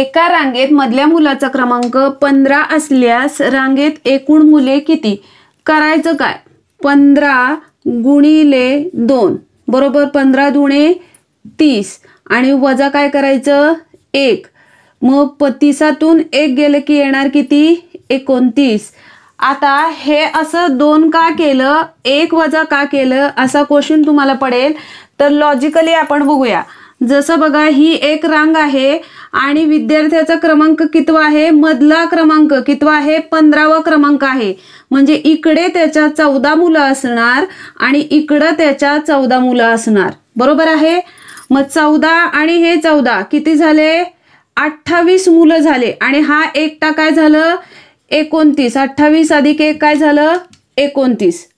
एका रांगेत मधल्या मुलाचा क्रमांक पंधरा असल्यास रांगेत एकूण मुले किती करायचं काय पंधरा गुणिले दोन बरोबर पंधरा दुणे तीस आणि वजा काय करायचं एक मग पत्तीसातून एक गेलं की येणार किती एकोणतीस आता हे असं दोन का केलं एक वजा का केलं असा क्वेश्चन तुम्हाला पडेल तर लॉजिकली आपण बघूया जसं बघा ही एक रांग आहे आणि विद्यार्थ्याचा क्रमांक कितवा आहे मधला क्रमांक कितवा आहे पंधरावा क्रमांक आहे म्हणजे इकडे त्याच्या चौदा मुलं असणार आणि इकडं त्याच्या चौदा मुलं असणार बरोबर आहे मग चौदा आणि हे चौदा किती झाले अठ्ठावीस मुलं झाले आणि हा एकटा काय झालं एकोणतीस अठ्ठावीस अधिक एक काय झालं एकोणतीस